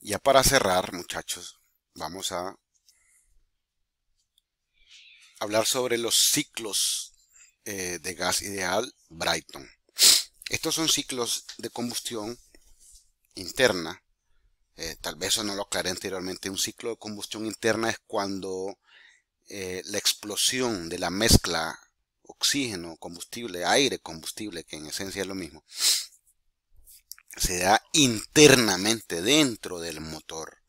Ya para cerrar, muchachos, vamos a hablar sobre los ciclos eh, de gas ideal Brighton. Estos son ciclos de combustión interna. Eh, tal vez eso no lo aclaré anteriormente. Un ciclo de combustión interna es cuando eh, la explosión de la mezcla oxígeno, combustible, aire, combustible, que en esencia es lo mismo, se da internamente dentro del motor.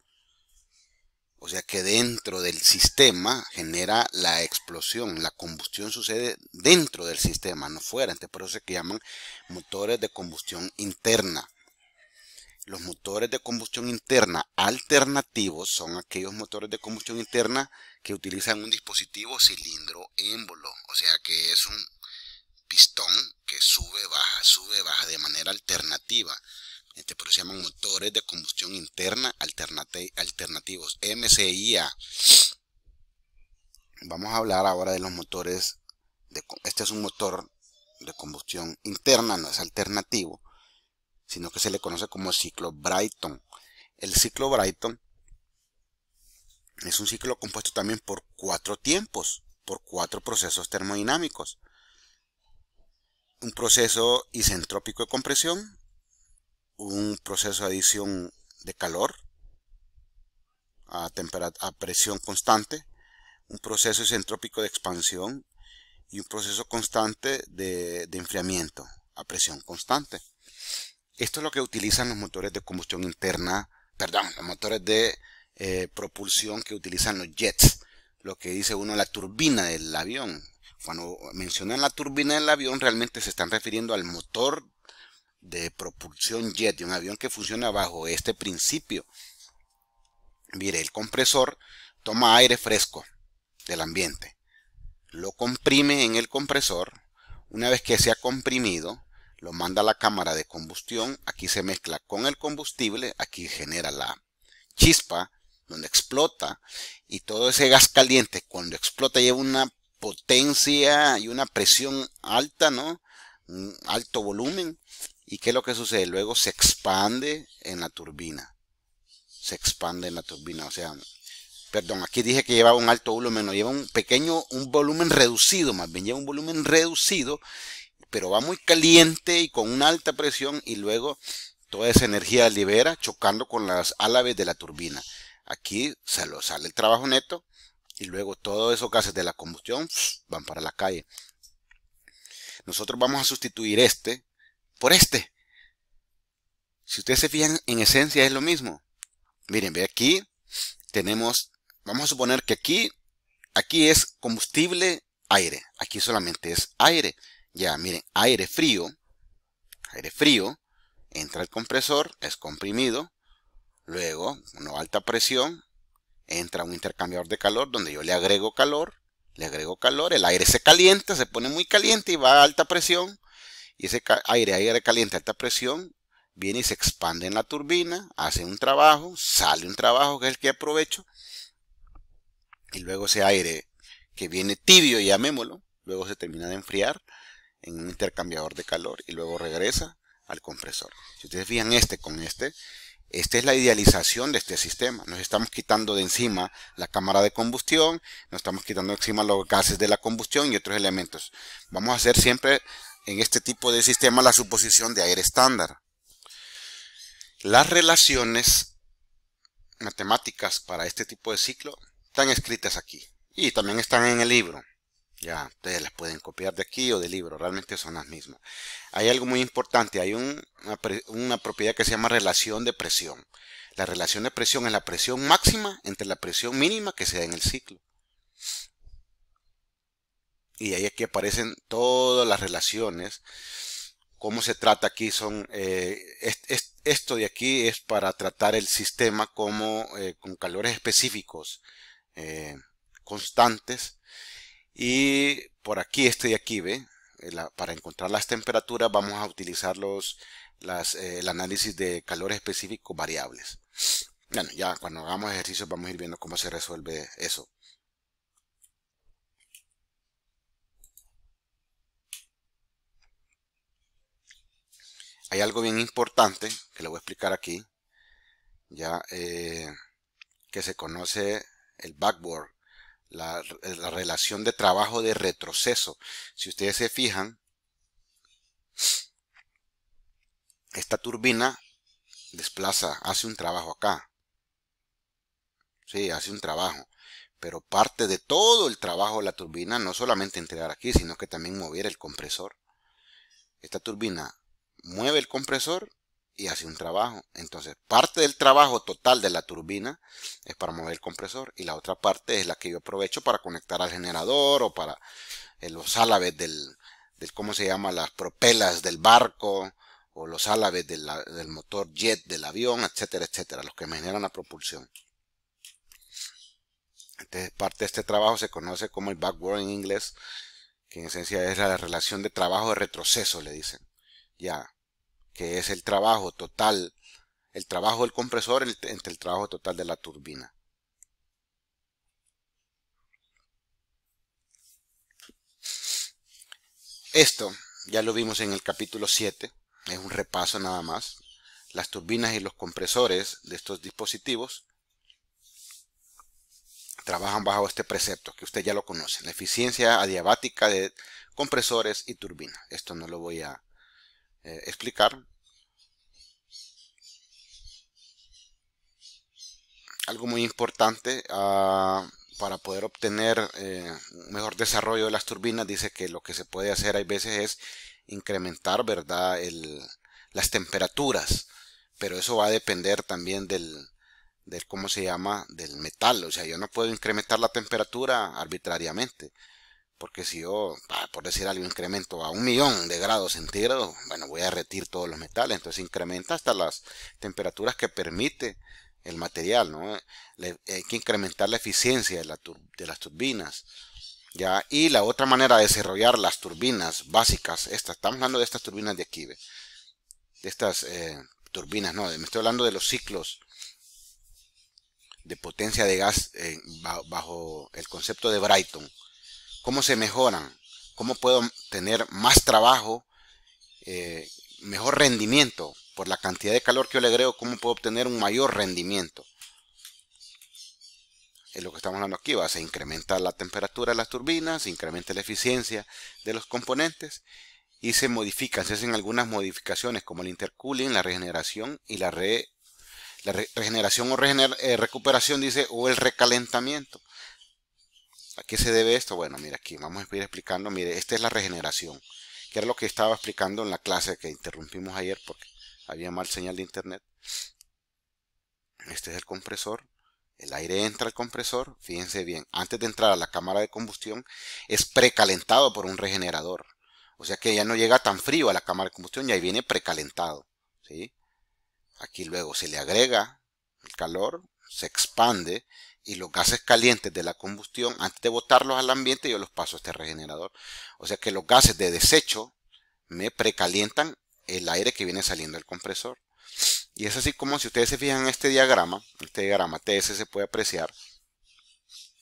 O sea que dentro del sistema genera la explosión, la combustión sucede dentro del sistema, no fuera. por eso se llaman motores de combustión interna. Los motores de combustión interna alternativos son aquellos motores de combustión interna que utilizan un dispositivo cilindro émbolo. O sea que es un pistón que sube, baja, sube, baja de manera alternativa. Pero se llaman motores de combustión interna alternativos, MCIA. Vamos a hablar ahora de los motores, de, este es un motor de combustión interna, no es alternativo, sino que se le conoce como ciclo Brighton. El ciclo Brighton es un ciclo compuesto también por cuatro tiempos, por cuatro procesos termodinámicos. Un proceso isentrópico de compresión, un proceso de adición de calor a, a presión constante, un proceso isentrópico de expansión y un proceso constante de, enfriamiento a presión constante. Esto es lo que utilizan los motores de combustión interna, perdón, los motores de eh, propulsión que utilizan los jets, lo que dice uno la turbina del avión. Cuando mencionan la turbina del avión, realmente se están refiriendo al motor de propulsión jet de un avión que funciona bajo este principio. Mire, el compresor toma aire fresco del ambiente, lo comprime en el compresor, una vez que se ha comprimido, lo manda a la cámara de combustión, aquí se mezcla con el combustible, aquí genera la chispa, donde explota, y todo ese gas caliente cuando explota lleva una potencia y una presión alta, ¿no? Un alto volumen ¿Y qué es lo que sucede? Luego se expande en la turbina. Se expande en la turbina. O sea, perdón, aquí dije que llevaba un alto volumen, no, lleva un pequeño, un volumen reducido, más bien lleva un volumen reducido, pero va muy caliente y con una alta presión y luego toda esa energía libera chocando con las álaves de la turbina. Aquí se lo sale el trabajo neto y luego todos esos gases de la combustión van para la calle. Nosotros vamos a sustituir este por este. Si ustedes se fijan, en esencia es lo mismo. Miren, ve aquí, tenemos, vamos a suponer que aquí, aquí es combustible, aire. Aquí solamente es aire. Ya, miren, aire frío, aire frío, entra el compresor, es comprimido, luego, una alta presión, entra un intercambiador de calor donde yo le agrego calor, le agrego calor, el aire se calienta, se pone muy caliente y va a alta presión, y ese aire, aire caliente a alta presión, viene y se expande en la turbina, hace un trabajo, sale un trabajo que es el que aprovecho. Y luego ese aire que viene tibio, llamémoslo, luego se termina de enfriar en un intercambiador de calor y luego regresa al compresor. Si ustedes fijan este con este, esta es la idealización de este sistema. Nos estamos quitando de encima la cámara de combustión, nos estamos quitando de encima los gases de la combustión y otros elementos. Vamos a hacer siempre en este tipo de sistema la suposición de aire estándar. Las relaciones matemáticas para este tipo de ciclo están escritas aquí y también están en el libro. Ya, ustedes las pueden copiar de aquí o del libro, realmente son las mismas. Hay algo muy importante, hay una, una, propiedad que se llama relación de presión. La relación de presión es la presión máxima entre la presión mínima que se da en el ciclo. Y ahí aquí aparecen todas las relaciones. Cómo se trata aquí son... Eh, esto de aquí es para tratar el sistema como, eh, con calores específicos eh, constantes. Y por aquí, esto de aquí, ve, para encontrar las temperaturas vamos a utilizar los, el análisis de calores específicos variables. Bueno, ya cuando hagamos ejercicios vamos a ir viendo cómo se resuelve eso. hay algo bien importante que le voy a explicar aquí, ya eh, que se conoce el Backboard. Eh, la, relación de trabajo de retroceso. Si ustedes se fijan, esta turbina desplaza, hace un trabajo acá. Sí, hace un trabajo. Pero parte de todo el trabajo de la turbina no solamente entregar aquí, sino que también mover el compresor. Esta turbina mueve el compresor y hace un trabajo. Entonces, parte del trabajo total de la turbina es para mover el compresor y la otra parte es la que yo aprovecho para conectar al generador o para eh, los álabes del, del ¿cómo se llama? Las propelas del barco o los álabes del motor jet del avión, etcétera, etcétera, los que generan la propulsión. Entonces, parte de este trabajo se conoce como el backward en inglés, que en esencia es la relación de trabajo de retroceso, le dicen ya, que es el trabajo total, el trabajo del compresor entre el trabajo total de la turbina. Esto ya lo vimos en el capítulo 7, es un repaso nada más. Las turbinas y los compresores de estos dispositivos trabajan bajo este precepto que usted ya lo conoce, la eficiencia adiabática de compresores y turbinas. Esto no lo voy a eh, explicar algo muy importante ah, para poder obtener eh, un mejor desarrollo de las turbinas dice que lo que se puede hacer hay veces es incrementar verdad las temperaturas pero eso va a depender también del, del cómo se llama del metal o sea yo no puedo incrementar la temperatura arbitrariamente porque si yo, por decir algo, incremento a un millón de grados centígrados, bueno, voy a retirar todos los metales. Entonces incrementa hasta las temperaturas que permite el material, ¿no? hay que incrementar la eficiencia de, las turbinas. ¿ya? Y la otra manera de desarrollar las turbinas básicas, estas, estamos hablando de estas turbinas de aquí, de estas eh, turbinas, no, me estoy hablando de los ciclos de potencia de gas eh, bajo el concepto de Brighton cómo se mejoran, cómo puedo tener más trabajo, eh, mejor rendimiento. Por la cantidad de calor que yo le agrego, cómo puedo obtener un mayor rendimiento. Es lo que estamos hablando aquí, va, se incrementa la temperatura de las turbinas, se incrementa la eficiencia de los componentes y se modifican, se hacen algunas modificaciones como el intercooling, la regeneración y la, regeneración o eh, recuperación, dice, o el recalentamiento. ¿A qué se debe esto? Bueno, mira aquí, vamos a ir explicando. Mire, esta es la regeneración, que era lo que estaba explicando en la clase que interrumpimos ayer porque había mal señal de internet. Este es el compresor. El aire entra al compresor, fíjense bien, antes de entrar a la cámara de combustión es precalentado por un regenerador. O sea que ya no llega tan frío a la cámara de combustión, ya viene precalentado. Aquí luego se le agrega el calor, se expande y los gases calientes de la combustión, antes de botarlos al ambiente, yo los paso a este regenerador. O sea que los gases de desecho me precalientan el aire que viene saliendo del compresor. Y es así como si ustedes se fijan en este diagrama, este diagrama TS se puede apreciar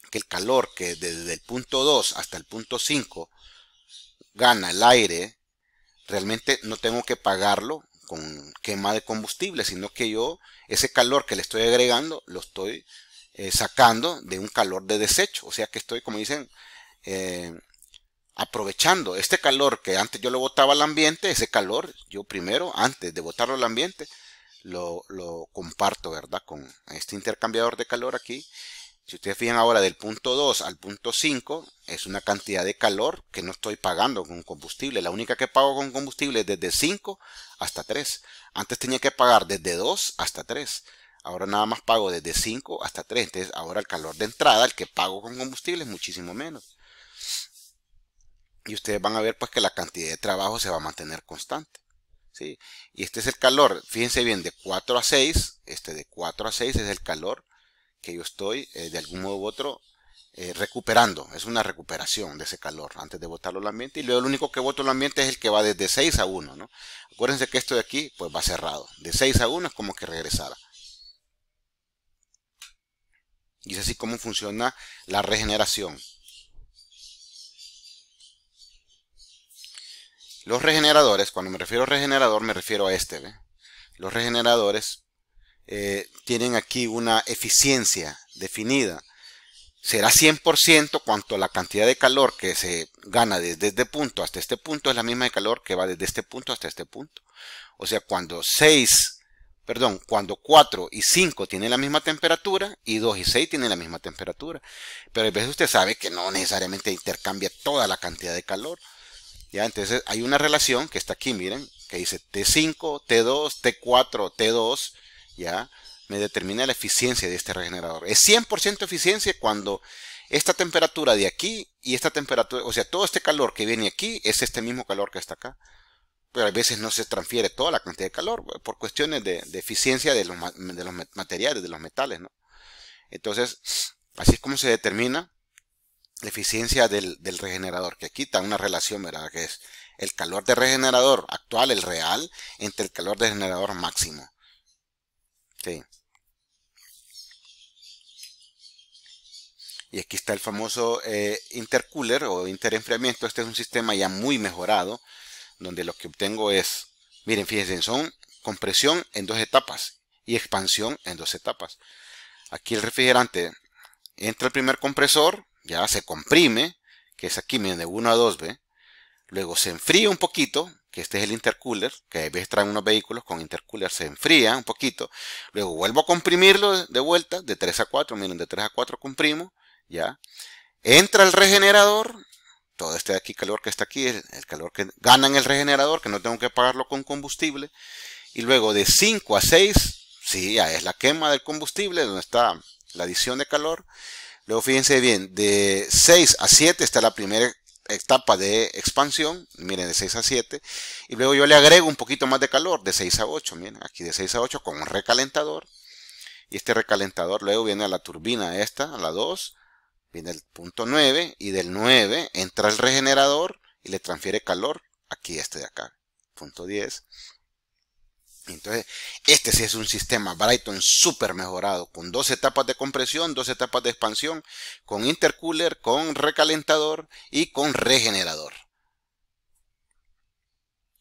que el calor que desde el punto 2 hasta el punto 5 gana el aire, realmente no tengo que pagarlo con quema de combustible, sino que yo ese calor que le estoy agregando lo estoy eh, sacando de un calor de desecho. O sea que estoy, como dicen, eh, aprovechando este calor que antes yo lo botaba al ambiente, ese calor yo primero, antes de botarlo al ambiente, lo, lo comparto, ¿verdad? Con este intercambiador de calor aquí. Si ustedes fijan ahora del punto 2 al punto 5, es una cantidad de calor que no estoy pagando con combustible. La única que pago con combustible es desde 5 hasta 3. Antes tenía que pagar desde 2 hasta 3. Ahora nada más pago desde 5 hasta 3. Entonces ahora el calor de entrada, el que pago con combustible, es muchísimo menos. Y ustedes van a ver pues que la cantidad de trabajo se va a mantener constante. Y este es el calor, fíjense bien, de 4 a 6, este de 4 a 6 es el calor que yo estoy eh, de algún modo u otro eh, recuperando, es una recuperación de ese calor antes de botarlo al ambiente y luego lo único que boto al ambiente es el que va desde 6 a 1, Acuérdense que esto de aquí pues va cerrado, de 6 a 1 es como que regresara. Y es así como funciona la regeneración. Los regeneradores, cuando me refiero a regenerador, me refiero a este. Los regeneradores eh, tienen aquí una eficiencia definida. Será 100% cuanto la cantidad de calor que se gana desde este punto hasta este punto es la misma de calor que va desde este punto hasta este punto. O sea, cuando 6 perdón, cuando 4 y 5 tienen la misma temperatura y 2 y 6 tienen la misma temperatura. Pero a veces usted sabe que no necesariamente intercambia toda la cantidad de calor. ¿ya? Entonces hay una relación que está aquí, miren, que dice T5, T2, T4, T2, ¿ya? me determina la eficiencia de este regenerador. Es 100% eficiencia cuando esta temperatura de aquí y esta temperatura, o sea, todo este calor que viene aquí es este mismo calor que está acá pero a veces no se transfiere toda la cantidad de calor por cuestiones de, eficiencia de los, materiales, de los metales, Entonces, así es como se determina la eficiencia del, regenerador, que aquí está una relación, ¿verdad? Que es el calor de regenerador actual, el real, entre el calor de generador máximo. Y aquí está el famoso eh, intercooler o interenfriamiento. Este es un sistema ya muy mejorado donde lo que obtengo es, miren, fíjense, son compresión en dos etapas y expansión en dos etapas. Aquí el refrigerante entra el primer compresor, ya se comprime, que es aquí, miren, de 1 a 2, b Luego se enfría un poquito, que este es el intercooler, que a veces traen unos vehículos con intercooler, se enfría un poquito. Luego vuelvo a comprimirlo de vuelta, de 3 a 4, miren, de 3 a 4 comprimo, ya. Entra el regenerador todo este de aquí calor que está aquí, el, el calor que gana en el regenerador, que no tengo que pagarlo con combustible. Y luego de 5 a 6, sí, ya es la quema del combustible, donde está la adición de calor. Luego fíjense bien, de 6 a 7 está la primera etapa de expansión, miren, de 6 a 7. Y luego yo le agrego un poquito más de calor, de 6 a 8, miren, aquí de 6 a 8 con un recalentador. Y este recalentador luego viene a la turbina esta, a la 2, Viene el punto 9 y del 9 entra el regenerador y le transfiere calor aquí este de acá. Punto 10. Entonces, este sí es un sistema Brighton súper mejorado, con dos etapas de compresión, dos etapas de expansión, con intercooler, con recalentador y con regenerador.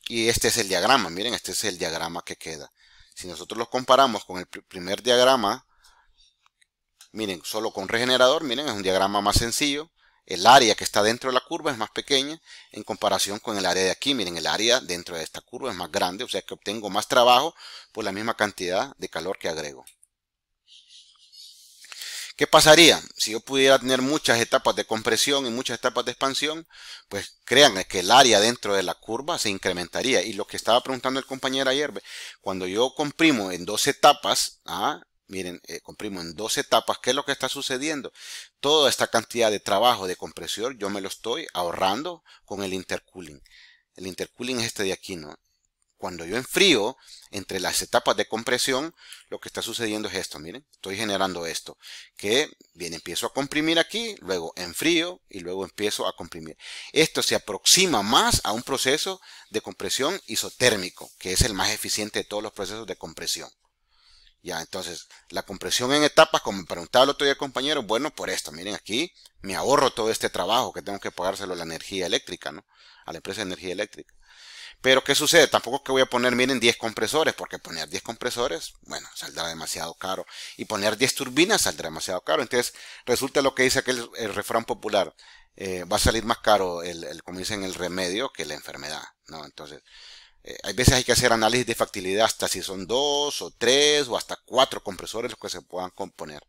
Y este es el diagrama, miren, este es el diagrama que queda. Si nosotros lo comparamos con el primer diagrama Miren, solo con regenerador, miren, es un diagrama más sencillo. El área que está dentro de la curva es más pequeña en comparación con el área de aquí. Miren, el área dentro de esta curva es más grande, o sea que obtengo más trabajo por la misma cantidad de calor que agrego. ¿Qué pasaría si yo pudiera tener muchas etapas de compresión y muchas etapas de expansión? Pues créanme que el área dentro de la curva se incrementaría. Y lo que estaba preguntando el compañero ayer, cuando yo comprimo en dos etapas, ¿ah? Miren, eh, comprimo en dos etapas. ¿Qué es lo que está sucediendo? Toda esta cantidad de trabajo de compresión yo me lo estoy ahorrando con el intercooling. El intercooling es este de aquí, ¿no? Cuando yo enfrío entre las etapas de compresión, lo que está sucediendo es esto, miren, estoy generando esto, que bien empiezo a comprimir aquí, luego enfrío y luego empiezo a comprimir. Esto se aproxima más a un proceso de compresión isotérmico, que es el más eficiente de todos los procesos de compresión. Ya, entonces, la compresión en etapas, como me preguntaba el otro día, compañero, bueno, por esto, miren, aquí me ahorro todo este trabajo que tengo que pagárselo a la energía eléctrica, ¿no? A la empresa de energía eléctrica. Pero, ¿qué sucede? Tampoco es que voy a poner, miren, 10 compresores, porque poner 10 compresores, bueno, saldrá demasiado caro. Y poner 10 turbinas saldrá demasiado caro. Entonces, resulta lo que dice aquel refrán popular, eh, va a salir más caro, el, el, como dicen, el remedio que la enfermedad, ¿no? Entonces, a eh, hay veces hay que hacer análisis de factibilidad hasta si son dos o tres o hasta cuatro compresores los que se puedan componer.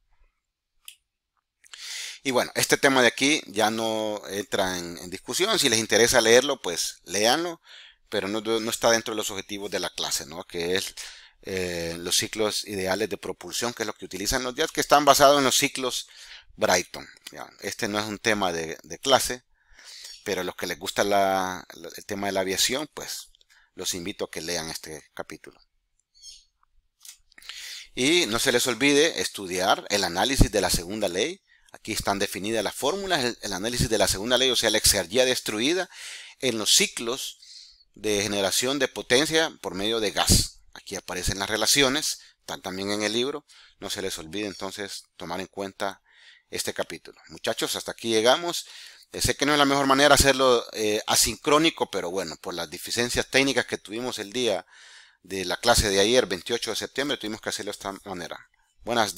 Y bueno, este tema de aquí ya no entra en, discusión. Si les interesa leerlo, pues léanlo, pero no, está dentro de los objetivos de la clase, ¿no? Que es eh, los ciclos ideales de propulsión, que es lo que utilizan los días, que están basados en los ciclos Brighton. Este no es un tema de, clase, pero a los que les gusta el tema de la aviación, pues los invito a que lean este capítulo. Y no se les olvide estudiar el análisis de la segunda ley. Aquí están definidas las fórmulas, el, análisis de la segunda ley, o sea, la exergia destruida en los ciclos de generación de potencia por medio de gas. Aquí aparecen las relaciones, están también en el libro. No se les olvide entonces tomar en cuenta este capítulo. Muchachos, hasta aquí llegamos. Sé que no es la mejor manera hacerlo eh, asincrónico, pero bueno, por las deficiencias técnicas que tuvimos el día de la clase de ayer, 28 de septiembre, tuvimos que hacerlo de esta manera. Buenas